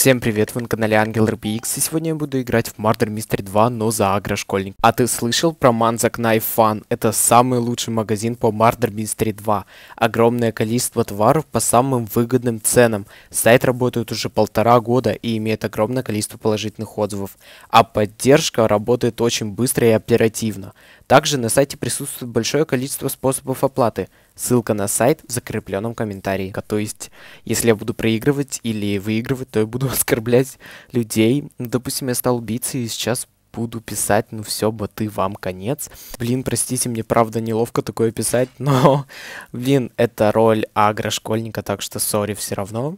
Всем привет, вы на канале Ангел RBX, и сегодня я буду играть в Murder Mystery 2, но за агрошкольник. А ты слышал про Манзак Knife Fun? Это самый лучший магазин по Murder Mystery 2. Огромное количество товаров по самым выгодным ценам. Сайт работает уже полтора года и имеет огромное количество положительных отзывов. А поддержка работает очень быстро и оперативно. Также на сайте присутствует большое количество способов оплаты – Ссылка на сайт в закрепленном комментарии. То есть, если я буду проигрывать или выигрывать, то я буду оскорблять людей. Ну, допустим, я стал убийцей и сейчас буду писать, ну все, боты, вам конец. Блин, простите, мне правда неловко такое писать, но, блин, это роль агрошкольника, так что сори все равно.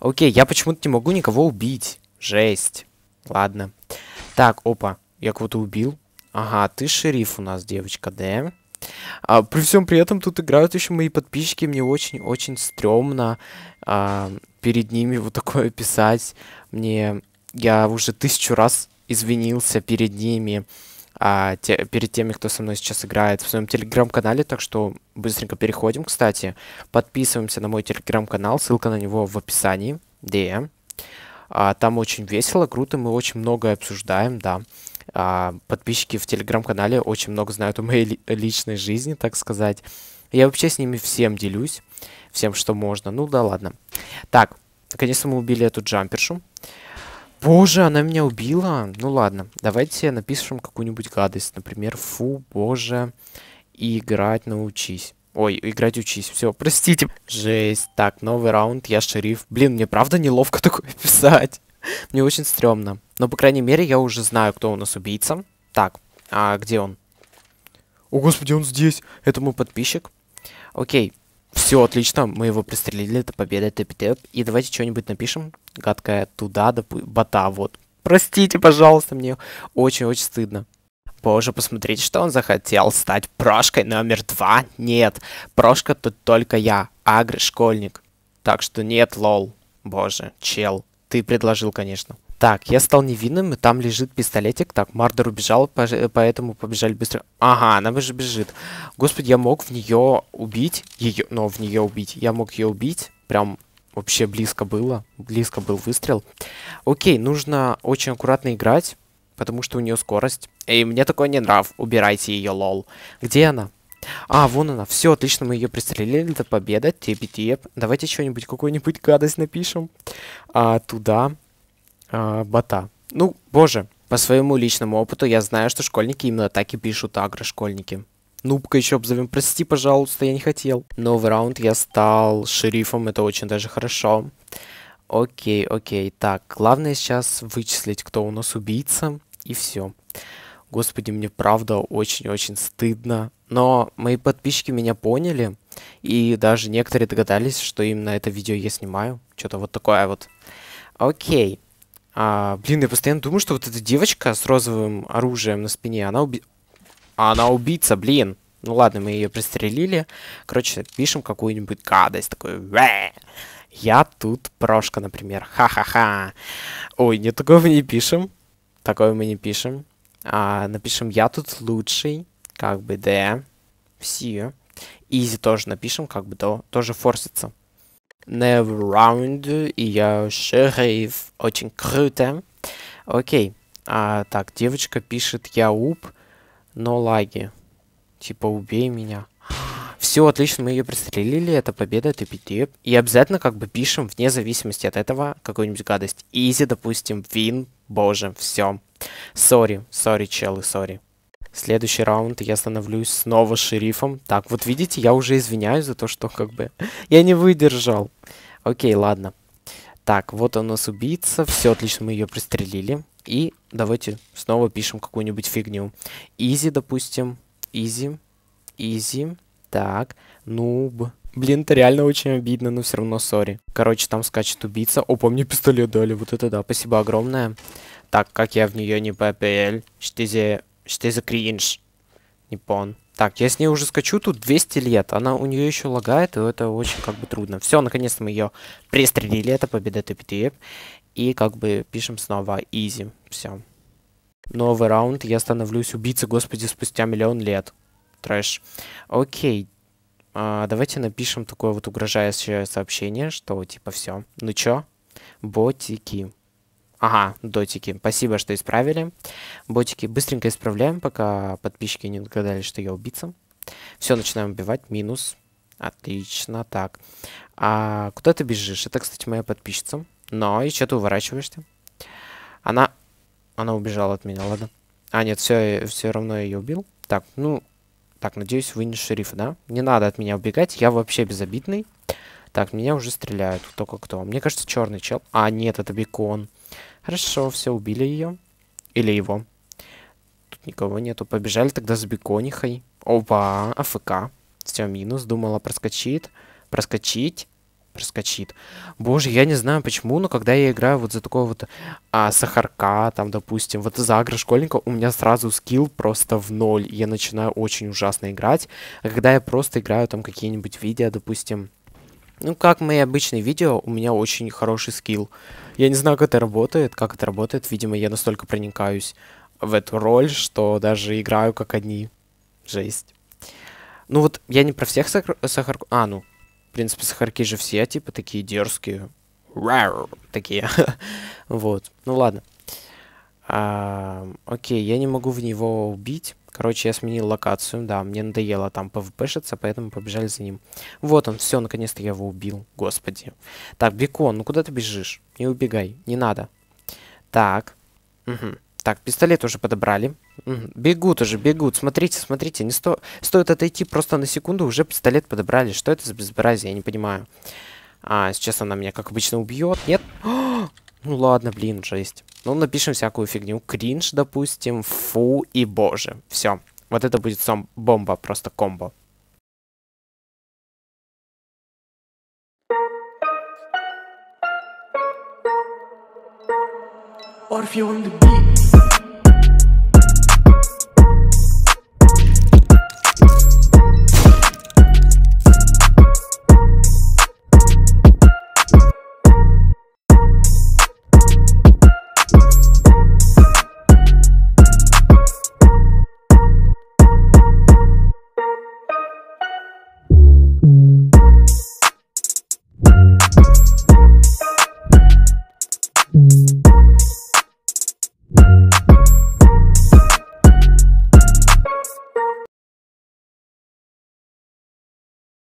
Окей, я почему-то не могу никого убить. Жесть. Ладно. Так, опа, я кого-то убил. Ага, ты шериф у нас, девочка, да? А, при всем при этом тут играют еще мои подписчики, мне очень-очень стрёмно а, перед ними вот такое писать. Мне я уже тысячу раз извинился перед ними, а, те, перед теми, кто со мной сейчас играет в своем телеграм-канале, так что быстренько переходим, кстати, подписываемся на мой телеграм-канал, ссылка на него в описании, DM. А, там очень весело, круто, мы очень многое обсуждаем, да. А, подписчики в телеграм-канале очень много знают о моей личной жизни, так сказать. Я вообще с ними всем делюсь, всем, что можно. Ну да ладно. Так, наконец-то мы убили эту джампершу. Боже, она меня убила. Ну ладно, давайте напишем какую-нибудь гадость. Например, фу, боже, играть научись. Ой, играть учись. Все, простите. Жесть. Так, новый раунд, я шериф. Блин, мне правда неловко такое писать. Мне очень стрёмно. Но, по крайней мере, я уже знаю, кто у нас убийца. Так, а где он? О, господи, он здесь. Это мой подписчик. Окей. Все отлично, мы его пристрелили, это победа, это эпитет. И давайте что-нибудь напишем. Гадкая туда, допустим, бота, вот. Простите, пожалуйста, мне очень-очень стыдно. Боже, посмотрите, что он захотел стать прошкой номер два. Нет, прошка тут только я, агры-школьник. Так что нет, лол. Боже, чел ты предложил, конечно. Так, я стал невинным, и там лежит пистолетик. Так, Мардер убежал, поэтому побежали быстро. Ага, она же бежит. Господи, я мог в нее убить. Ее, но в нее убить. Я мог ее убить. Прям вообще близко было. Близко был выстрел. Окей, нужно очень аккуратно играть, потому что у нее скорость. и мне такое не нрав. Убирайте ее, лол. Где она? А, вон она. Все, отлично, мы ее пристрелили. Это победа. Теп-теп. Давайте что-нибудь, какую-нибудь гадость напишем. А, туда. А, бота. Ну, боже. По своему личному опыту я знаю, что школьники именно так и пишут агрошкольники. Нубка еще обзовем. Прости, пожалуйста, я не хотел. Новый раунд я стал шерифом. Это очень даже хорошо. Окей, окей. Так, главное сейчас вычислить, кто у нас убийца. И все. Господи, мне правда очень-очень стыдно. Но мои подписчики меня поняли, и даже некоторые догадались, что именно это видео я снимаю. Что-то вот такое вот. Окей. А, блин, я постоянно думаю, что вот эта девочка с розовым оружием на спине, она уби... А она убийца, блин. Ну ладно, мы ее пристрелили. Короче, пишем какую-нибудь гадость. такую. Я тут Прошка, например. Ха-ха-ха. Ой, не такого мы не пишем. Такое мы не пишем. А, напишем «Я тут лучший», как бы «Д», «Все». «Easy» тоже напишем, как бы «до», тоже форсится. Never round, и я шериф, очень круто. Окей, а, так, девочка пишет «Я уп», но лаги. Типа «Убей меня». Все, отлично, мы ее пристрелили, это победа, это пятип. И обязательно как бы пишем, вне зависимости от этого, какую-нибудь гадость. Изи, допустим, вин, боже, все. Сори, сори, челы, сори. Следующий раунд я становлюсь снова шерифом. Так, вот видите, я уже извиняюсь за то, что как бы я не выдержал. Окей, ладно. Так, вот у нас убийца. Все отлично, мы ее пристрелили. И давайте снова пишем какую-нибудь фигню. Изи, допустим. Изи. Изи. Так. Нуб. Блин, это реально очень обидно, но все равно сори. Короче, там скачет убийца. О, помню, пистолет дали. Вот это да, спасибо огромное так как я в нее не ППЛ. Что за... Что за кринж? Не пон. Так, я с ней уже скачу тут 200 лет. Она у нее еще лагает, и это очень как бы трудно. Все, наконец-то мы ее пристрелили. Это победа ТПТ. И как бы пишем снова изи. Все. Новый раунд. Я становлюсь убийцей, господи, спустя миллион лет. Трэш. Окей. А, давайте напишем такое вот угрожающее сообщение, что типа все. Ну чё? Ботики. Ага, дотики. Спасибо, что исправили. Ботики быстренько исправляем, пока подписчики не догадались, что я убийца. Все, начинаем убивать. Минус. Отлично, так. А куда ты бежишь? Это, кстати, моя подписчица. Но и что ты уворачиваешься? Она... Она убежала от меня, ладно. А, нет, все, э, все равно я ее убил. Так, ну... Так, надеюсь, вы не шериф, да? Не надо от меня убегать, я вообще безобидный. Так, меня уже стреляют, только кто. Мне кажется, черный чел. А, нет, это бекон. Хорошо, все, убили ее. Или его. Тут никого нету. Побежали тогда с беконихой. Опа, АФК. Все, минус. Думала, проскочит. Проскочить. Проскочит. Боже, я не знаю почему, но когда я играю вот за такого вот а, сахарка, там, допустим, вот за школьника, у меня сразу скилл просто в ноль. Я начинаю очень ужасно играть. А когда я просто играю там какие-нибудь видео, допустим, ну, как мои обычные видео, у меня очень хороший скилл. Я не знаю, как это работает, как это работает. Видимо, я настолько проникаюсь в эту роль, что даже играю как одни. Жесть. Ну вот, я не про всех сахар... сахар... А, ну, в принципе, сахарки же все, типа, такие дерзкие. Рау, такие. вот. Ну ладно. А, окей, я не могу в него убить. Короче, я сменил локацию, да, мне надоело там пвпшиться, поэтому побежали за ним. Вот он, все, наконец-то я его убил, господи. Так, Бекон, ну куда ты бежишь? Не убегай, не надо. Так, угу. Так, пистолет уже подобрали. Бегут уже, бегут. Смотрите, смотрите, не сто... стоит отойти просто на секунду, уже пистолет подобрали. Что это за безобразие, я не понимаю. А, сейчас она меня, как обычно, убьет. Нет? Ну ладно, блин, жесть. Ну, напишем всякую фигню. Кринж, допустим, фу и боже. Все. Вот это будет сам бомба, просто комбо. Orpheum the beat.